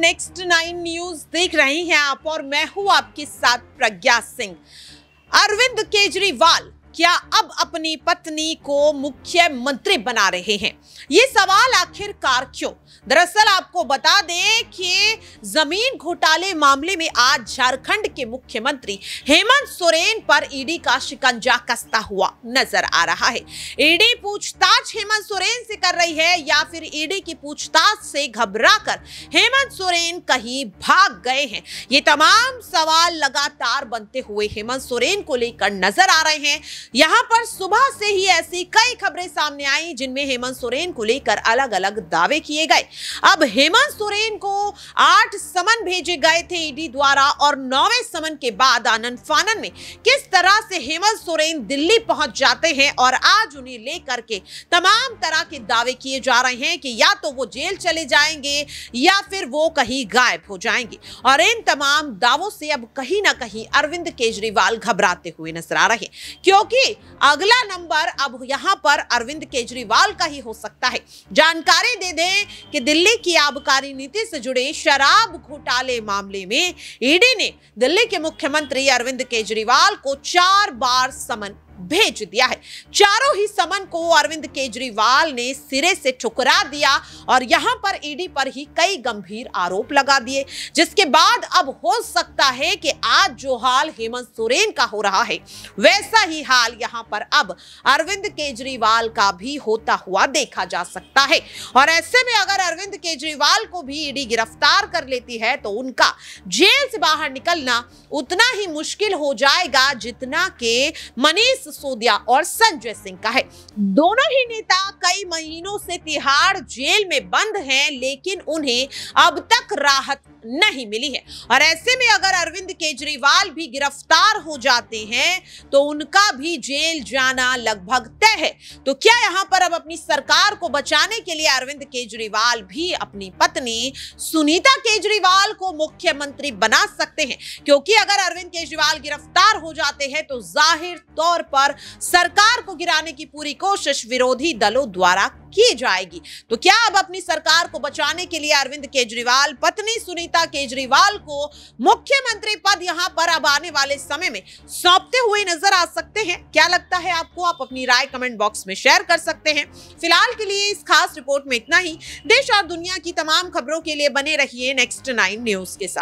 next nine news देख रहे हैं आप और मैं हूं आपके साथ प्रज्ञा सिंह अरविंद केजरीवाल क्या अब अपनी पत्नी को मुख्यमंत्री बना रहे हैं ये सवाल आखिरकार क्यों दरअसल आपको बता दें कि जमीन घोटाले मामले में आज झारखंड के मुख्यमंत्री हेमंत सोरेन पर ईडी का शिकंजा कसता हुआ नजर आ रहा है ईडी पूछताछ हेमंत सोरेन से कर रही है या फिर ईडी की पूछताछ से घबराकर हेमंत सोरेन कहीं भाग गए हैं ये तमाम सवाल लगातार बनते हुए हेमंत सोरेन को लेकर नजर आ रहे हैं यहां पर सुबह से ही ऐसी कई खबरें सामने आई जिनमें हेमंत सोरेन को लेकर अलग अलग दावे किए गए अब हेमंत सोरेन को आठ समन भेजे गए थे ईडी द्वारा और नौवे समन के बाद आनंद फानन में किस तरह से हेमंत सोरेन दिल्ली पहुंच जाते हैं और आज उन्हें लेकर के तमाम तरह के दावे किए जा रहे हैं कि या तो वो जेल चले जाएंगे या फिर वो कहीं गायब हो जाएंगे और इन तमाम दावों से अब कहीं ना कहीं अरविंद केजरीवाल घबराते हुए नजर आ रहे क्योंकि क्योंकि अगला नंबर अब यहां पर अरविंद केजरीवाल का ही हो सकता है जानकारी दे दें कि दिल्ली की आबकारी नीति से जुड़े शराब घोटाले मामले में ईडी ने दिल्ली के मुख्यमंत्री अरविंद केजरीवाल को चार बार समन भेज दिया है चारों ही समन को अरविंद केजरीवाल ने सिरे से ठुकरा दिया और यहां पर ईडी पर ही कई गंभीर आरोप लगा दिए जिसके बाद अब हो सकता है कि आज जो हाल हेमंत सोरेन का हो रहा है वैसा ही हाल यहां पर अब अरविंद केजरीवाल का भी होता हुआ देखा जा सकता है और ऐसे में अगर अरविंद केजरीवाल को भी ईडी गिरफ्तार कर लेती है तो उनका जेल से बाहर निकलना उतना ही मुश्किल हो जाएगा जितना के मनीष सिसोदिया और संजय सिंह का है दोनों ही नेता कई महीनों से तिहाड़ जेल में बंद हैं लेकिन उन्हें अब तक राहत नहीं मिली है और ऐसे में अगर अरविंद केजरीवाल भी गिरफ्तार हो जाते हैं तो उनका भी जेल जाना लगभग तय है तो क्या यहां पर अब अपनी सरकार को बचाने के लिए अरविंद केजरीवाल भी अपनी पत्नी सुनीता केजरीवाल को मुख्यमंत्री बना सकते हैं क्योंकि अगर अरविंद केजरीवाल गिरफ्तार हो जाते हैं तो जाहिर तौर पर पर सरकार को गिराने की पूरी कोशिश विरोधी दलों द्वारा की जाएगी तो क्या अब अपनी सरकार को बचाने के लिए अरविंद केजरीवाल पत्नी सुनीता केजरीवाल को मुख्यमंत्री पद यहां पर अब आने वाले समय में सौंपते हुए नजर आ सकते हैं क्या लगता है आपको आप अपनी राय कमेंट बॉक्स में शेयर कर सकते हैं फिलहाल के लिए इस खास रिपोर्ट में इतना ही देश और दुनिया की तमाम खबरों के लिए बने रहिए नेक्स्ट नाइन न्यूज के साथ